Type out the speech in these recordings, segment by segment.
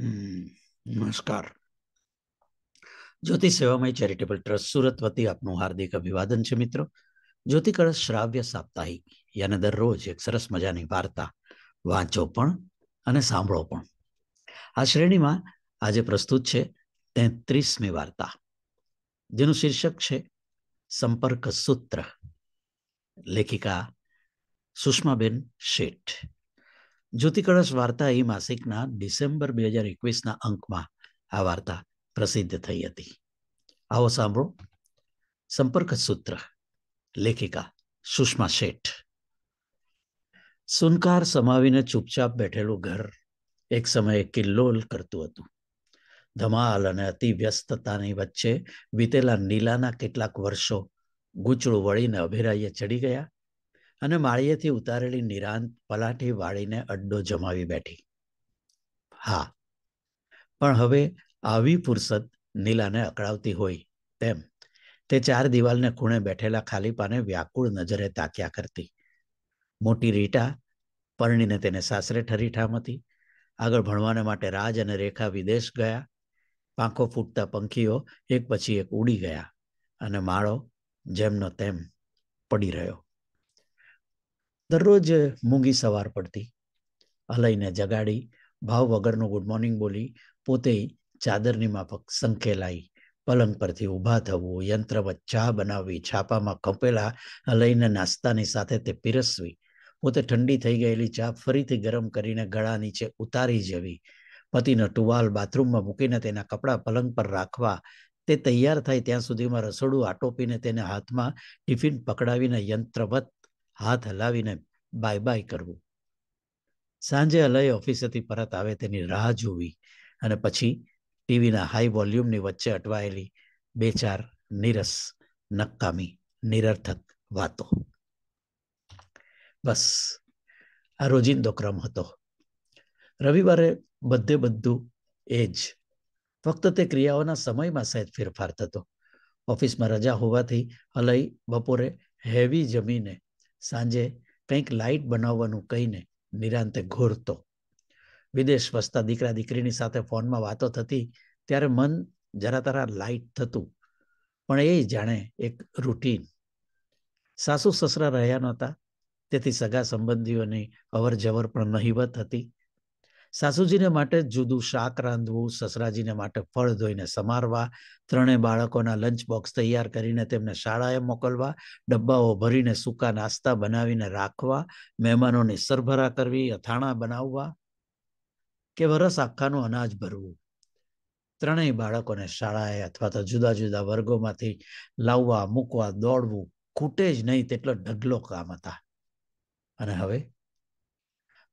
નમસ્કાર Jyoti Sevamay charitable trust Surat વતી આપનું હાર્દિક અભિવાદન છે મિત્રો જ્યોતિ કળશ શ્રાવ્ય સાપ્તાહિક યાને દરરોજ એક સરસ મજાની વાર્તા વાંચો પણ અને સાંભળો પણ આ શ્રેણીમાં આજે પ્રસ્તુત છે તેત્રીસમી વાર્તા જેનું શીર્ષક છે સંપર્ક સૂત્ર લેખિકા સુષ્માબેન શેઠ જ્યોતિ વાર્તા એ માસિકના ડિસેમ્બર બે હજાર એકવીસના અંકમાં આ વાર્તા પ્રસિદ્ધ થઈ હતી આવો સાંભળો સંપર્ક સૂત્ર લેખિકા સુષ્મા શેઠ સુનકાર સમાવીને ચૂપચાપ બેઠેલું ઘર એક સમયે કિલ્લોલ કરતું હતું ધમાલ અને અતિ વ્યસ્તતાની વચ્ચે વીતેલા નીલાના કેટલાક વર્ષો ગૂંચળું વળીને અભેરાઈએ ચડી ગયા અને માળીએથી ઉતારેલી નિરાંત પલાઠી વાળીને અડ્ડો જમાવી બેઠી હા પણ હવે આવી ફુરસદ નીલાને અકળાવતી હોય તેમ તે ચાર દિવાલને ખૂણે બેઠેલા ખાલીપાને વ્યાકુળ નજરે તાક્યા કરતી મોટી રીટા પરણીને તેને સાસરે ઠરીઠામ હતી આગળ ભણવાને માટે રાજ અને રેખા વિદેશ ગયા પાંખો ફૂટતા પંખીઓ એક પછી એક ઉડી ગયા અને માળો જેમનો તેમ પડી રહ્યો દરરોજ મૂંગી સવાર પડતી હલઈને જગાડી ભાવ વગરનું ગુડ મોર્નિંગ બોલી પોતે ચાદરની માફક સંકેલાઈ પલંગ પરથી ઊભા થવું યંત્રવત ચા બનાવવી છાપામાં ખંપેલા હલઈને નાસ્તાની સાથે તે પીરસવી પોતે ઠંડી થઈ ગયેલી ચા ફરીથી ગરમ કરીને ગળા નીચે ઉતારી જવી પતિનો ટુવાલ બાથરૂમમાં મૂકીને તેના કપડાં પલંગ પર રાખવા તે તૈયાર થાય ત્યાં સુધીમાં રસોડું આટોપીને તેને હાથમાં ટિફિન પકડાવીને યંત્રવત હાથ હલાવીને બાય બાય કરવું સાંજે અલય ઓફિસેથી પરત આવે તેની રાહ જોવી અને પછી ટીવીના હાઈ વોલ્યુમની વચ્ચે અટવાયેલી બે ચાર નીરસ નકામી નિરર્થક વાતો બસ આ રોજિંદો ક્રમ હતો રવિવારે બધે બધું એ જ ફક્ત તે ક્રિયાઓના સમયમાં સહેજ ફેરફાર થતો ઓફિસમાં રજા હોવાથી અલય બપોરે હેવી જમીને સાંજે કંઈક લાઇટ બનાવવાનું કહીને નિરાંતે ઘોરતો વિદેશ વસતા દીકરા દીકરીની સાથે ફોનમાં વાતો થતી ત્યારે મન જરા તરા લાઇટ થતું પણ એ જાણે એક રૂટીન સાસુ સસરા રહ્યા નહોતા તેથી સગા સંબંધીઓની અવર જવર પણ નહીવત હતી સાસુજીને માટે જુદું શાક રાંધવું સસરાજીને માટે ફળ ધોઈને સમારવા ત્રણેય બાળકોના લંચ બોક્સ તૈયાર કરીને તેમને શાળાએ મોકલવા ડબ્બાઓ ભરીને સૂકા નાસ્તા બનાવીને રાખવા મહેમાનોની સરભરા કરવી અથાણા બનાવવા કે વરસ આખાનું અનાજ ભરવું ત્રણેય બાળકોને શાળાએ અથવા તો જુદા જુદા વર્ગોમાંથી લાવવા મૂકવા દોડવું ખૂટે જ નહીં તેટલો ઢગલો કામ હતા અને હવે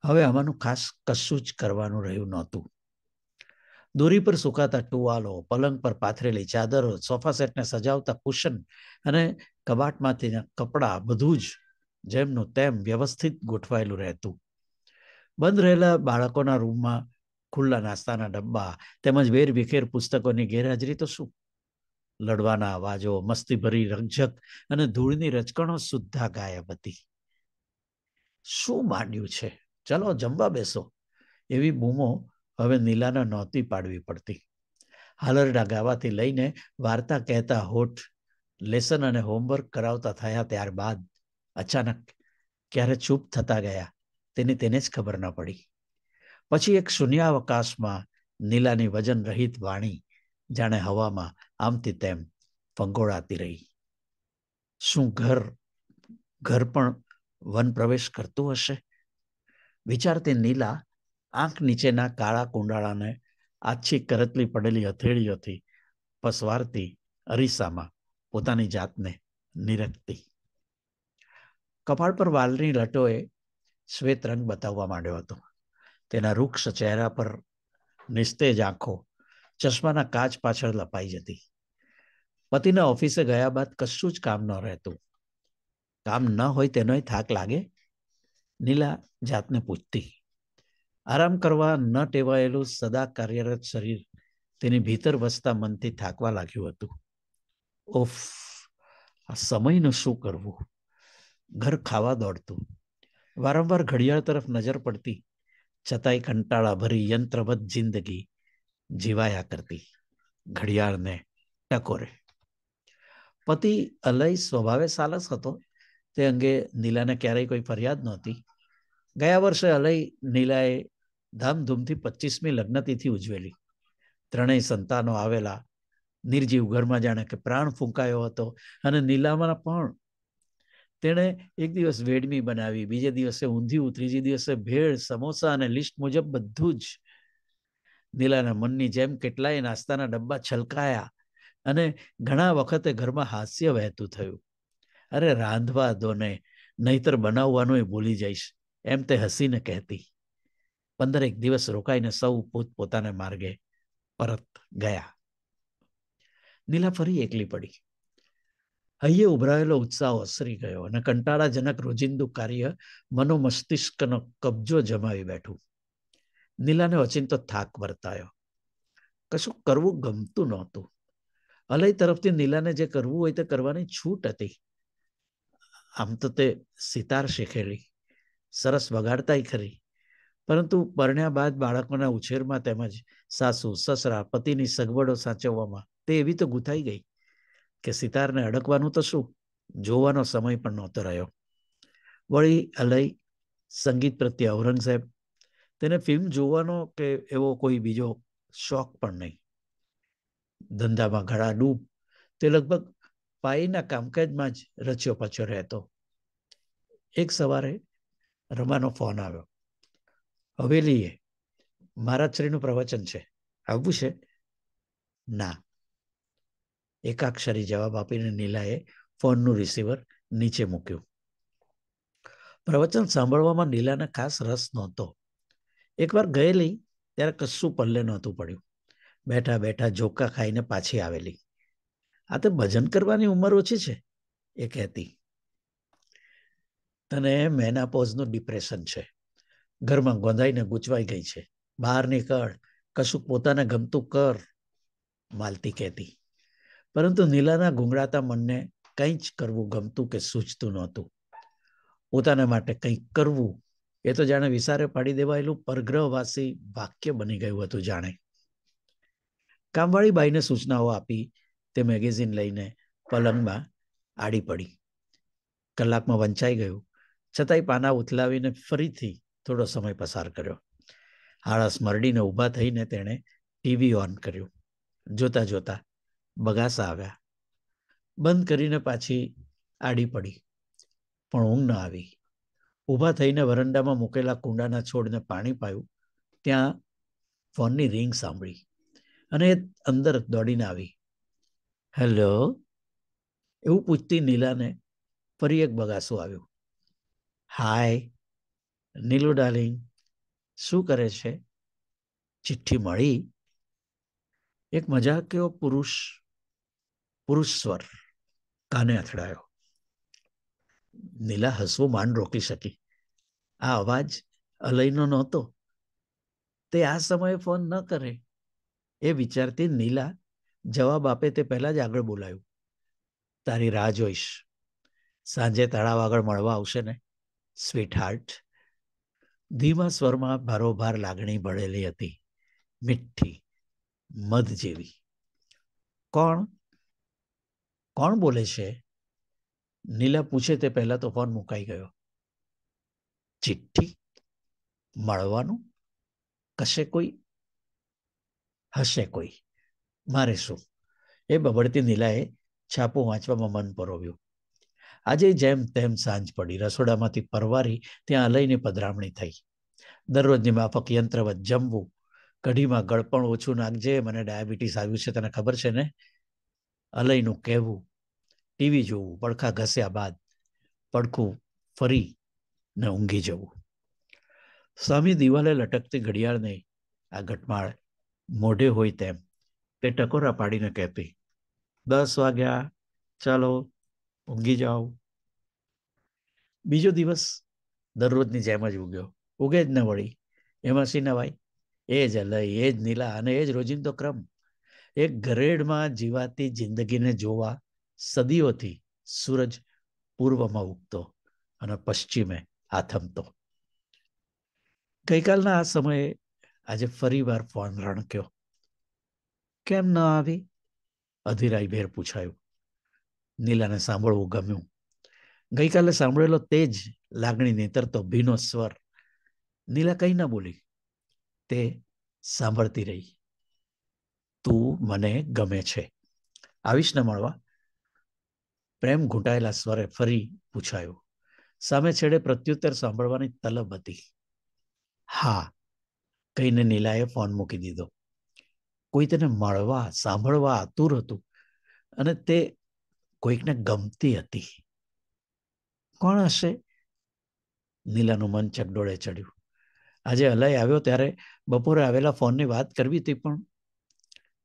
હવે આમાંનું ખાસ કશું જ કરવાનું રહ્યું નહોતું દોરી પર સુકાતા ટુવાલો પલંગ પર પાથરેલી ચાદરો સોફા સેટને સજાવતા કુશન અને કબાટમાંથીના કપડાં બધું જ જેમનું તેમ વ્યવસ્થિત ગોઠવાયેલું રહેતું બંધ રહેલા બાળકોના રૂમમાં ખુલ્લા નાસ્તાના ડબ્બા તેમજ વેર વિખેર પુસ્તકોની ગેરહાજરી તો શું લડવાના અવાજો મસ્તીભરી રગઝક અને ધૂળની રચકણો સુદ્ધા ગાયબ હતી શું માંડ્યું છે ચાલો જમવા બેસો એવી બૂમો હવે નીલાને નહોતી પાડવી પડતી હાલરડા ગાવાથી લઈને વાર્તા કહેતા હોઠ લેસન અને હોમવર્ક કરાવતા થયા ત્યારબાદ અચાનક ક્યારે ચૂપ થતા ગયા તેની તેને જ ખબર ન પડી પછી એક શૂન્યાવકાશમાં નીલાની વજન રહિત વાણી જાણે હવામાં આમથી તેમ ફંગોળાતી રહી શું ઘર ઘર પણ વન પ્રવેશ કરતું હશે વિચારતી નીલા આંખ નીચેના કાળા કુંડાળાને આછી કરતલી પડેલી હથેળીઓથી પસવારતી અરીસામાં પોતાની જાતને નિરખતી કપાળ પર વાલની લટોએ શ્વેત રંગ બતાવવા માંડ્યો હતો તેના રૂક્ષ ચહેરા પર નિસ્તેજ આંખો ચશ્માના કાચ પાછળ લપાઈ જતી પતિના ઓફિસે ગયા બાદ કશું જ કામ ન રહેતું કામ ન હોય તેનોય થાક લાગે નીલા જાતને પૂછતી આરામ કરવા ન ટેવાયેલું સદા કાર્યરત શરીર તેની ભીતર વસતા મનથી થાકવા લાગ્યું હતું ઓફ આ સમયનું શું કરવું ઘર ખાવા દોડતું વારંવાર ઘડિયાળ તરફ નજર પડતી છતાંય કંટાળાભરી યંત્રબદ્ધ જિંદગી જીવાયા કરતી ઘડિયાળને ટકોરે પતિ અલય સ્વભાવે સાલસ હતો તે અંગે નીલાને ક્યારેય કોઈ ફરિયાદ નહોતી ગયા વર્ષે અલય નીલાએ ધામધૂમથી પચીસમી લગ્નતિથિ ઉજવેલી ત્રણેય સંતાનો આવેલા નિર્જીવ ઘરમાં જાણે કે પ્રાણ ફૂંકાયો હતો અને નીલામાં પણ તેણે એક દિવસ વેડમી બનાવી બીજે દિવસે ઊંધિયું ત્રીજે દિવસે ભેળ સમોસા અને લિસ્ટ મુજબ બધું જ નીલાના મનની જેમ કેટલાય નાસ્તાના ડબ્બા છલકાયા અને ઘણા વખતે ઘરમાં હાસ્ય વહેતું થયું અરે રાંધવા દો ને નહીતર બનાવવાનું એ ભૂલી જઈશ એમ તે હસીને કહેતી પંદર એક દિવસ રોકાઈને સૌ પોત પોતાના માર્ગે પરત ગયા નીલા ફરી એકલી પડી હૈયે ઉભરાયેલો ઉત્સાહ ઓસરી ગયો અને કંટાળાજનક રોજિંદુ કાર્ય મનોમસ્તિષ્કનો કબજો જમાવી બેઠું નીલાને ઓચિંતો થાક વર્તાયો કશું કરવું ગમતું નહોતું અલય તરફથી નીલાને જે કરવું હોય તે કરવાની છૂટ હતી આમ તો તે સિતાર શીખેલી સરસ વગાડતાય ખરી પરંતુ પરણ્યા બાદ બાળકોના ઉછેરમાં તેમજ સાસુ સસરા પતિની સગવડો સાચવવામાં તે એવી તો ગૂંથાઈ ગઈ કે સિતારને અડકવાનું તો શું જોવાનો સમય પણ નહોતો રહ્યો વળી અલય સંગીત પ્રત્યે ઔરંગઝેબ તેને ફિલ્મ જોવાનો કે એવો કોઈ બીજો શોખ પણ નહીં ધંધામાં ઘડા ડૂબ તે લગભગ પાઈના કામકાજમાં જ રચ્યો પાછો રહેતો એક સવારે રમાનો ફોન આવ્યો હવેલીએ મારા શ્રીનું પ્રવચન છે આવવું છે ના એકાક્ષરી જવાબ આપીને નીલાએ ફોનનું રિસીવર નીચે મૂક્યું પ્રવચન સાંભળવામાં નીલાને ખાસ રસ નહોતો એકવાર ગયેલી ત્યારે કશું પલ્લે નહોતું પડ્યું બેઠા બેઠા જોકા ખાઈને પાછી આવેલી આ તો ભજન કરવાની ઉંમર ઓછી છે એ કહેતી તને મેનાપોઝનું ડિપ્રેશન છે ઘરમાં ગોંધાઈને ગૂંચવાઈ ગઈ છે બહાર નીકળ કશું પોતાને ગમતું કર માલતી કહેતી પરંતુ નીલાના ગુંગળાતા મનને કંઈ જ કરવું ગમતું કે સૂચતું નહોતું પોતાના માટે કંઈક કરવું એ તો જાણે વિસારે પાડી દેવાયેલું પરગ્રહવાસી વાક્ય બની ગયું હતું જાણે કામવાળી બાઈને સૂચનાઓ આપી તે મેગેઝિન લઈને પલંગમાં આડી પડી કલાકમાં વંચાઈ ગયું છતાંય પાના ઉથલાવીને ફરીથી થોડો સમય પસાર કર્યો આળસ મરડીને ઊભા થઈને તેણે ટીવી ઓન કર્યું જોતા જોતા બગાસા આવ્યા બંધ કરીને પાછી આડી પડી પણ ઊંઘ ન આવી ઊભા થઈને વરંડામાં મૂકેલા કુંડાના છોડને પાણી પાયું ત્યાં ફોનની રિંગ સાંભળી અને અંદર દોડીને આવી હેલો એવું પૂછતી નીલાને ફરી એક બગાસું આવ્યું હાય નીલુ ડાર્લિંગ શું કરે છે ચિઠ્ઠી મળી એક મજાક્યો પુરુષ પુરુષ સ્વર કાને અથડાયો નીલા હસવું માંડ રોકી શકી આ અવાજ અલયનો નહોતો તે આ સમયે ફોન ન કરે એ વિચારતી નીલા જવાબ આપે તે પહેલાં જ આગળ બોલાયું તારી રાહ જોઈશ સાંજે તળાવ આગળ મળવા આવશે ને સ્વીટ હાર્ટ ધીમા સ્વરમાં ભારોભાર લાગણી ભળેલી હતી મીઠી મધ જેવી કોણ કોણ બોલે છે નીલા પૂછે તે પહેલાં તો ફોન મુકાઈ ગયો ચિઠ્ઠી મળવાનું કશે કોઈ હશે કોઈ મારે શું એ બબડતી નીલાએ છાપું વાંચવામાં મન પરોવ્યું આજે જેમ તેમ સાંજ પડી રસોડામાંથી પરવારી ત્યાં લઈને પધરામણી થઈ દરરોજની માફક યંત્રવત જમવું કઢીમાં ગળપણ ઓછું નાખજે મને ડાયાબિટીસ આવ્યું છે તને ખબર છે ને અલયનું કહેવું ટીવી જોવું પડખા ઘસ્યા બાદ પડખું ફરી ને ઊંઘી જવું સ્વામી દિવાલે લટકતી ઘડિયાળને આ ઘટમાળ મોઢે હોય તેમ તે ટકોરા પાડીને કહેતી દસ વાગ્યા ચાલો ઊંઘી જાઓ બીજો દિવસ દરરોજની જેમ જ ઉગ્યો ઉગે જ ન વળી એમાં શી નવાય એ જ લય એ જ નીલા અને એ જ રોજિંદો ક્રમ એક ગરેડમાં જીવાતી જિંદગીને જોવા સદીઓથી સૂરજ પૂર્વમાં ઉગતો અને પશ્ચિમે આથમતો ગઈકાલના આ સમયે આજે ફરી વાર ફોન રણક્યો કેમ ન આવી અધિરાઈભેર પૂછાયું નીલાને સાંભળવું ગમ્યું ગઈકાલે સાંભળેલો તે જ લાગણીને તરતો ભીનો સ્વર નીલા કંઈ ન બોલી તે સાંભળતી રહી તું મને ગમે છે આવીશ ને મળવા પ્રેમ ઘૂંટાયેલા સ્વરે ફરી પૂછાયું સામે છેડે પ્રત્યુત્તર સાંભળવાની તલબ હતી હા કહીને નીલાએ ફોન મૂકી દીધો કોઈ તેને મળવા સાંભળવા આતુર હતું અને તે કોઈકને ગમતી હતી કોણ હશે નીલાનું મન ચકડોળે ચડ્યું આજે અલય આવ્યો ત્યારે બપોરે આવેલા ફોનની વાત કરવી હતી પણ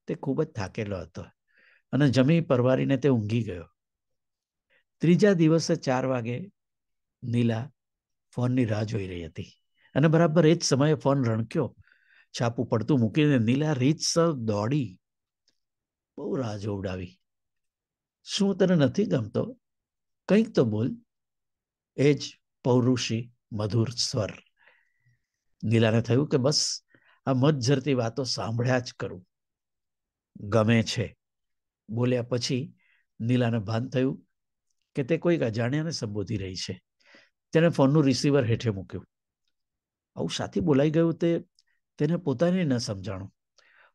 તે ખૂબ જ થાકેલો હતો અને જમી પરવારીને તે ઊંઘી ગયો ત્રીજા દિવસે ચાર વાગે નીલા ફોનની રાહ જોઈ રહી હતી અને બરાબર એ જ સમયે ફોન રણક્યો છાપું પડતું મૂકીને નીલા રીતસર દોડી બહુ રાહ જોવડાવી શું તને નથી ગમતો કંઈક તો બોલ એ જ પૌરુષી મધુર સ્વર નીલાને થયું કે બસ આ મતઝરતી વાતો સાંભળ્યા જ કરું ગમે છે બોલ્યા પછી નીલાને ભાન થયું કે તે કોઈક અજાણ્યાને સંબોધી રહી છે તેણે ફોનનું રિસીવર હેઠે મૂક્યું આવું સાથી બોલાઈ ગયું તે તેને પોતાને ન સમજાણું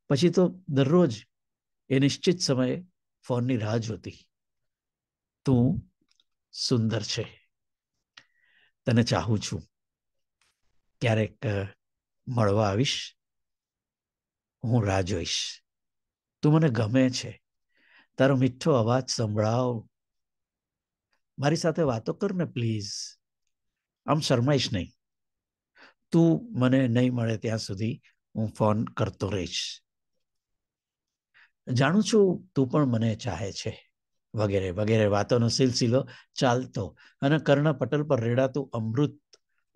પછી તો દરરોજ એ નિશ્ચિત સમયે ફોનની રાહ જોતી તું સુંદર છે તને ચાહું છું ક્યારેક મળવા આવીશ હું રાહ જોઈશ તું મને ગમે છે તારો મીઠો અવાજ સંભળાવ મારી સાથે વાતો કર ને પ્લીઝ આમ શરમાઈશ નહીં તું મને નહીં મળે ત્યાં સુધી હું ફોન કરતો રહીશ જાણું છું તું પણ મને ચાહે છે વગેરે વગેરે વાતોનો સિલસિલો ચાલતો અને કર્ણ પટલ પર રેડાતું અમૃત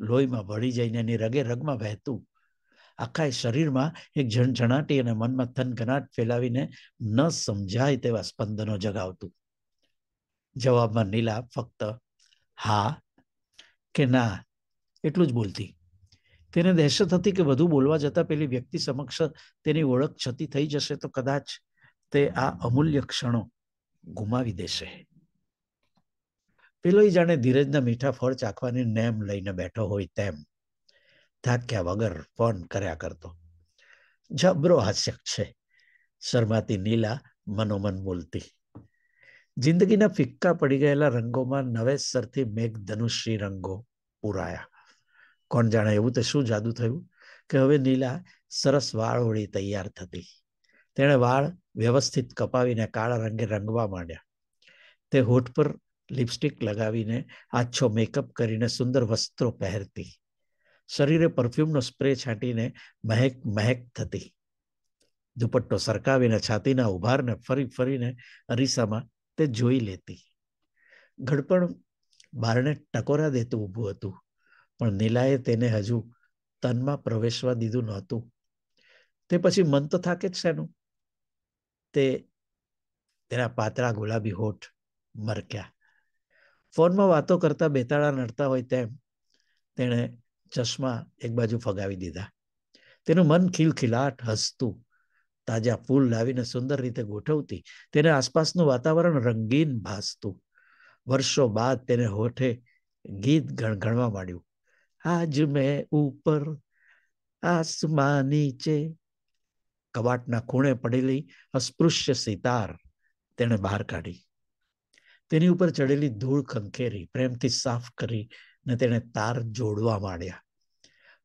લોહીમાં ભળી જઈને એની રગે રગમાં વહેતું આખા શરીરમાં એક ઝણઝણાટી અને મનમાં થનઘનાટ ફેલાવીને ન સમજાય તેવા સ્પંદનો જગાવતું જવાબમાં નીલા ફક્ત હા કે ના એટલું જ બોલતી તેને દહેશત હતી કે વધુ બોલવા જતા પેલી વ્યક્તિ સમક્ષ તેની ઓળખ છતી થઈ જશે તો કદાચ તે આ અમૂલ્ય ક્ષણો ગુમાવી દેશે પેલો જાણે ધીરજના મીઠા ફળ ચાખવાની નેમ લઈને બેઠો હોય તેમ થાક્યા વગર ફોન કર્યા કરતો જબરો હાસ્યક છે શરમાતી નીલા મનોમન બોલતી જિંદગીના ફિક્કા પડી ગયેલા રંગોમાં નવેસરથી મેઘધનુષી રંગો પૂરાયા કોણ જાણે એવું તે શું જાદુ થયું કે હવે નીલા સરસ વાળોળી તૈયાર થતી તેણે વાળ વ્યવસ્થિત કપાવીને કાળા રંગે રંગવા માંડ્યા તે હોઠ પર લિપસ્ટિક લગાવીને આછો મેકઅપ કરીને સુંદર વસ્ત્રો પહેરતી શરીરે પરફ્યુમનો સ્પ્રે છાંટીને મહેક મહેક થતી દુપટ્ટો સરકાવીને છાતીના ઉભારને ફરી ફરીને અરીસામાં તે જોઈ લેતી ઘડપણ બારણે ટકોરા દેતું ઊભું હતું પણ નીલાએ તેને હજુ તનમાં પ્રવેશવા દીધું નહોતું તે પછી મન તો થાકે જ શેનું તે તેના પાતળા ગુલાબી હોઠ મરક્યા ફોનમાં વાતો કરતા બેતાળા નડતા હોય તેમ તેણે ચશ્મા એક બાજુ ફગાવી દીધા તેનું મન ખિલખિલાટ હસતું તાજા ફૂલ લાવીને સુંદર રીતે ગોઠવતી તેને આસપાસનું વાતાવરણ રંગીન ભાસતું વર્ષો બાદ તેને હોઠે ગીત ગણગણવા માંડ્યું આજ મેં ઉપર આસમા નીચે કવાટના ખૂણે પડેલી અસ્પૃશ્ય સિતાર તેણે બહાર કાઢી તેની ઉપર ચડેલી ધૂળ ખંખેરી પ્રેમથી સાફ કરી ને તેણે તાર જોડવા માંડ્યા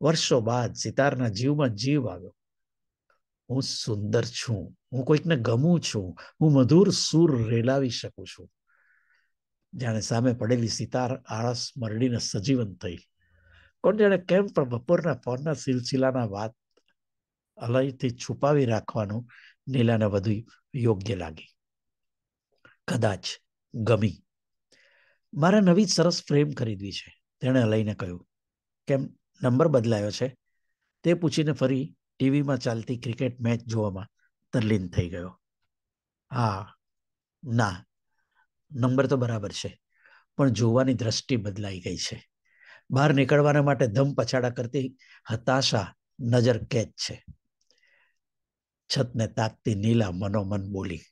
વર્ષો બાદ સિતારના જીવમાં જીવ આવ્યો હું સુંદર છું હું કોઈકને ગમું છું હું મધુર સૂર રેલાવી શકું છું જાણે સામે પડેલી સિતાર આળસ મરડીને સજીવન થઈ કોણ જાણે કેમ પણ બપોરના ફોનના સિલસિલાના વાત અલયથી છુપાવી રાખવાનું નીલાને વધુ યોગ્ય લાગી કદાચ ગમી મારે નવી સરસ ફ્રેમ ખરીદવી છે તેણે અલયને કહ્યું કેમ નંબર બદલાયો છે તે પૂછીને ફરી ટીવીમાં ચાલતી ક્રિકેટ મેચ જોવામાં તલ્લીન થઈ ગયો હા ના નંબર તો બરાબર છે પણ જોવાની દ્રષ્ટિ બદલાઈ ગઈ છે બહાર નીકળવાના માટે ધમ પછાડા કરતી હતાશા નજર કેદ છે છતને તાકતી નીલા મનોમન બોલી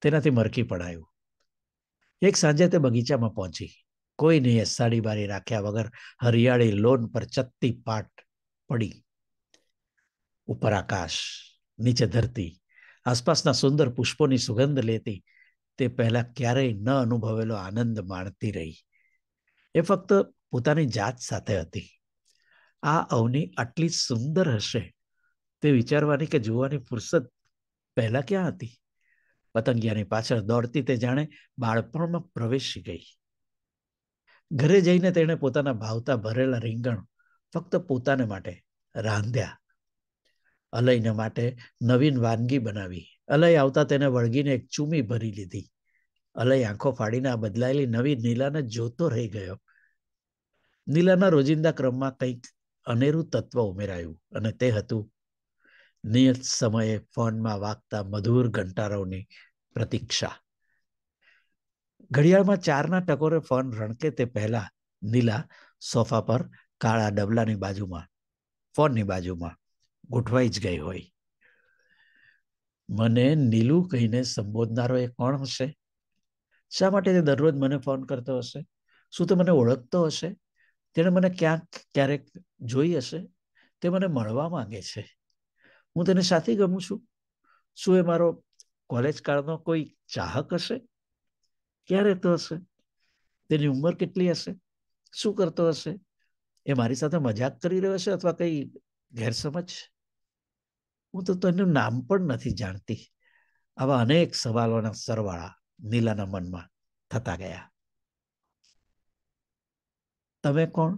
તેનાથી મરકી પડાયું એક સાંજે તે બગીચામાં પહોંચી કોઈ નહીં સાડી બારી રાખ્યા વગર હરિયાળી લોન પર ચત્તી પાટ પડી ઉપર આકાશ નીચે ધરતી આસપાસના સુંદર પુષ્પોની સુગંધ લેતી તે પહેલા ક્યારેય ન અનુભવેલો આનંદ માણતી રહી એ ફક્ત પોતાની જાત સાથે હતી આ અવની આટલી સુંદર હશે તે વિચારવાની કે જોવાની ફુરસદ પહેલા ક્યાં હતી પતંગિયાની પાછળ દોડતી તે જાણે બાળપણમાં પ્રવેશી ગઈ ઘરે જઈને તેણે પોતાના ભાવતા ભરેલા રીંગણ ફક્ત પોતાને માટે રાંધ્યા અલયને માટે નવીન વાનગી બનાવી અલય આવતા તેને વળગીને એક ચૂમી ભરી લીધી અલય આંખો ફાડીને આ બદલાયેલી નવી નીલાને જોતો રહી ગયો નીલાના રોજિંદા ક્રમમાં કંઈક અનેરું તત્વ ઉમેરાયું અને તે હતું નિયત સમયે ફોનમાં વાગતા મધુર ઘંટારોની પ્રતીક્ષા ઘડિયાળમાં ચારના ટકોરે ફોન રણકે તે પહેલા નીલા સોફા પર કાળા ડબલાની બાજુમાં ફોનની બાજુમાં ગોઠવાઈ જ ગઈ હોય મને નીલું કહીને સંબોધનારો એ કોણ હશે શા માટે તે દરરોજ મને ફોન કરતો હશે શું તે મને ઓળખતો હશે તેણે મને ક્યાંક ક્યારેક જોઈ હશે તે મને મળવા માંગે છે હું તેને સાથી ગમું છું શું એ મારો કોલેજ કાળનો કોઈ ચાહક હશે ક્યારે તો હશે તેની ઉંમર કેટલી હશે શું કરતો હશે એ મારી સાથે મજાક કરી રહ્યો હશે અથવા કંઈ ગેરસમજ હું તો તેનું નામ પણ નથી જાણતી આવા અનેક સવાલોના સરવાળા નીલાના મનમાં થતા ગયા તમે કોણ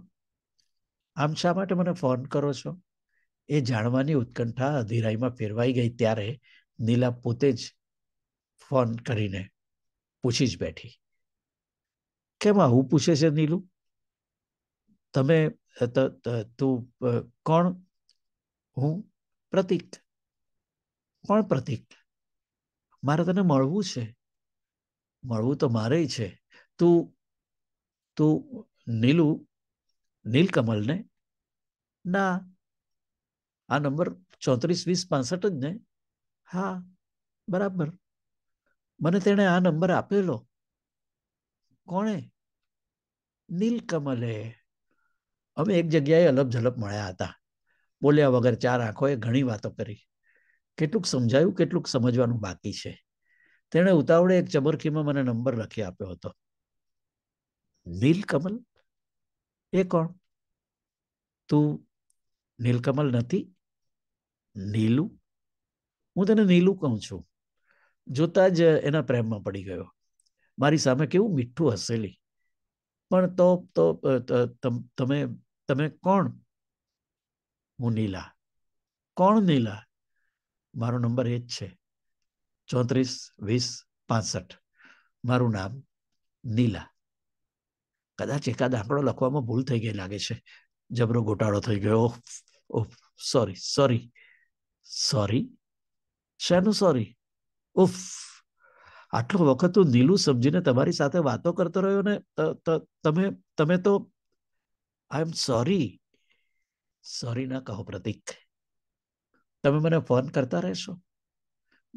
આમ શા માટે મને ફોન કરો છો એ જાણવાની ઉત્કંઠા અધિરાઈમાં ફેરવાઈ ગઈ ત્યારે નીલા પોતે જ ફોન કરીને પૂછી જ બેઠી કેમ આવું પૂછે છે નીલું તમે તું કોણ હું પ્રતિક કોણ પ્રતિક મારે તને મળવું છે મળવું તો મારે છે તું તું નીલું નીલકમલને ના આ નંબર ચોત્રીસ વીસ પાસઠ જ ને હા બરાબર મને તેણે આ નંબર આપેલો કોણે નીલકમલે અમે એક જગ્યાએ અલબ ઝલપ મળ્યા હતા બોલ્યા વગર ચાર આંખોએ ઘણી વાતો કરી કેટલુંક સમજાયું કેટલુંક સમજવાનું બાકી છે તેણે ઉતાવળે એક ચબરખીમાં મને નંબર લખી આપ્યો હતો નીલકમલ એ કોણ તું નીલકમલ નથી નીલું હું તને નીલું કહું છું જોતા જ એના પ્રેમમાં પડી ગયો મારી સામે કેવું મીઠું હસેલી પણ તો તો તમે તમે કોણ હું નીલા કોણ નીલા મારો નંબર એ જ છે ચોત્રીસ વીસ પાસઠ મારું નામ નીલા કદાચ એકાદ આંકડો લખવામાં ભૂલ થઈ ગઈ લાગે છે જબરો ગોટાળો થઈ ગયો ઓફ સોરી સોરી સોરી શેનું સોરી ઉફ આટલો વખત હું નીલું સમજીને તમારી સાથે વાતો કરતો રહ્યો ને તમે તમે તો આઈ એમ સોરી સોરી ના કહો પ્રતિક તમે મને ફોન કરતા રહેશો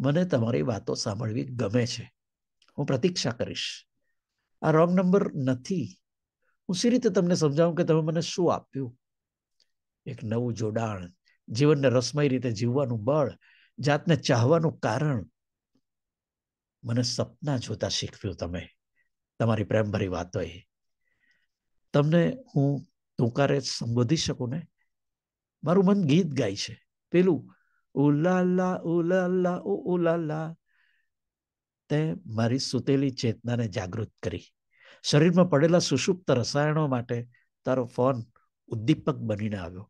મને તમારી વાતો સાંભળવી ગમે છે હું પ્રતીક્ષા કરીશ આ રોંગ નંબર નથી હું સી રીતે તમને સમજાવું કે તમે મને શું આપ્યું એક નવું જોડાણ જીવનને રસમય રીતે જીવવાનું બળ જાતને ચાહવાનું કારણ મને સપના જોતા શીખવ્યું તમે તમારી પ્રેમભરી વાતો એ તમને હું ટૂંકારે સંબોધી શકું ને મારું મન ગીત ગાય છે પેલું ઉલાલા ઉલાલા ઓ ઉલાલા તે મારી સુતેલી ચેતનાને જાગૃત કરી શરીરમાં પડેલા સુષુપ્ત રસાયણો માટે તારો ફોન ઉદ્દીપક બનીને આવ્યો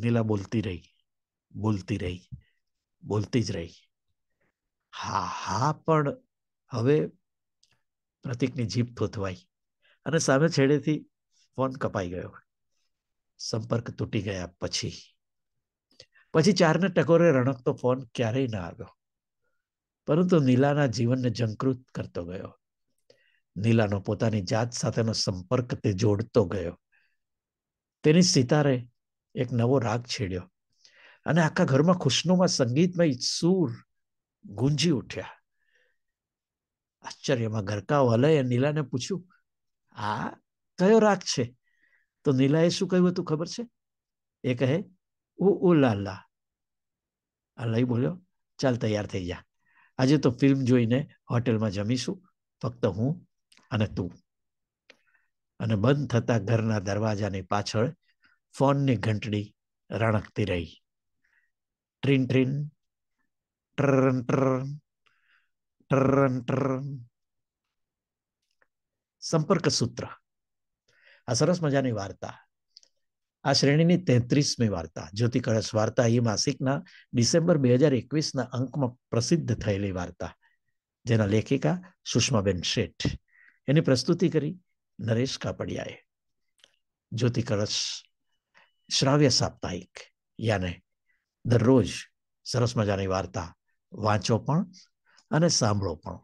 નીલા બોલતી રહી બોલતી રહી બોલતી જ રહી હા હા પણ હવે પ્રતિકની જીભ થોથવાઈ અને સામે છેડેથી ફોન કપાઈ ગયો સંપર્ક તૂટી ગયા પછી પછી ચારને ટકોરે રણકતો ફોન ક્યારેય ના આવ્યો પરંતુ નીલાના જીવનને જંકૃત કરતો ગયો નીલાનો પોતાની જાત સાથેનો સંપર્ક તે જોડતો ગયો તેની સિતારે એક નવો રાગ છેડ્યો અને આખા ઘરમાં ખુશનુમાં સંગીતમય સૂર ગુંજી ઉઠ્યા આશ્ચર્યમાં ગરકા હલય નીલાને પૂછ્યું આ કયો રાગ છે તો નીલાએ શું કહ્યું હતું ખબર છે એ કહે ઓ ઓ લાલા અલય બોલ્યો ચાલ તૈયાર થઈ જા આજે તો ફિલ્મ જોઈને હોટેલમાં જમીશું ફક્ત હું અને તું અને બંધ થતા ઘરના દરવાજાની પાછળ ફોનની ઘંટડી રણકતી રહી ટ્રીન ટ્રીન ટર્ન ટર્ન ટર્ન ટર્ન સંપર્ક સૂત્ર આ સરસ મજાની વાર્તા આ શ્રેણીની તેત્રીસમી વાર્તા જ્યોતિ કળશ વાર્તા એ માસિકના ડિસેમ્બર બે હજાર એકવીસના અંકમાં પ્રસિદ્ધ થયેલી વાર્તા જેના લેખિકા સુષ્માબેન શેઠ એની પ્રસ્તુતિ કરી નરેશ કાપડિયાએ જ્યોતિ કળશ શ્રાવ્ય સાપ્તાહિક યાને દરરોજ સરસ મજાની વાર્તા વાંચો પણ અને સાંભળો પણ